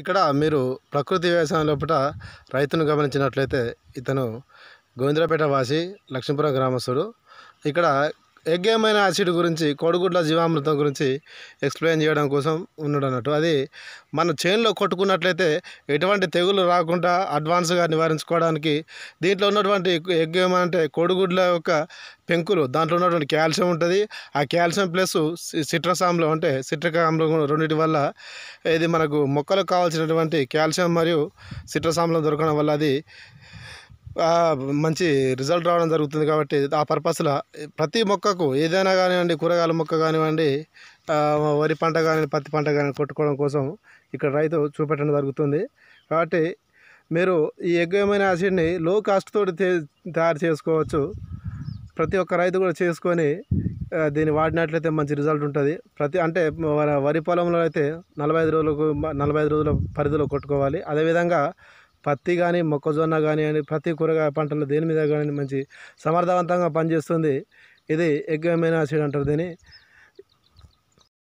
ఇక్కడ మీరు ప్రకృతి వ్యవసాయం లోపల రైతును గమనించినట్లయితే ఇతను గోవిందరాపేట వాసి లక్ష్మీపురం గ్రామస్తుడు ఇక్కడ యజ్ఞమైన యాసిడ్ గురించి కోడిగుడ్ల జీవామృతం గురించి ఎక్స్ప్లెయిన్ చేయడం కోసం ఉన్నాడు అన్నట్టు అది మన చేనులో కొట్టుకున్నట్లయితే ఎటువంటి తెగులు రాకుండా అడ్వాన్స్గా నివారించుకోవడానికి దీంట్లో ఉన్నటువంటి ఎగ్ అంటే కోడిగుడ్ల యొక్క పెంకులు దాంట్లో ఉన్నటువంటి కాల్షియం ఉంటుంది ఆ కాల్షియం ప్లస్ సిట్రస్ ఆమ్లం అంటే సిట్రిక్ ఆమ్లం రెండింటి వల్ల ఇది మనకు మొక్కలకు కావాల్సినటువంటి కాల్షియం మరియు సిట్రస్ ఆమ్లం దొరకడం వల్ల అది మంచి రిజల్ట్ రావడం జరుగుతుంది కాబట్టి ఆ పర్పస్లో ప్రతి మొక్కకు ఏదైనా కానివ్వండి కూరగాయల మొక్క కానివ్వండి వరి పంట కానీ పత్తి పంట కానీ కొట్టుకోవడం కోసం ఇక్కడ రైతు చూపెట్టడం జరుగుతుంది కాబట్టి మీరు ఈ ఎగ్గమైన యాసిడ్ని లో కాస్ట్ తోటి తయారు చేసుకోవచ్చు ప్రతి ఒక్క రైతు కూడా చేసుకొని దీన్ని వాడినట్లయితే మంచి రిజల్ట్ ఉంటుంది ప్రతి అంటే వరి పొలంలో అయితే నలభై ఐదు రోజులకు నలభై ఐదు రోజుల పరిధిలో కొట్టుకోవాలి అదేవిధంగా పత్తి కానీ మొక్కజొన్న కానీ ప్రతి కూరగాయ పంటలు దేని మీద కానీ మంచి సమర్థవంతంగా పనిచేస్తుంది ఇది ఎగ్గమైన సీడ్ అంటారు దీన్ని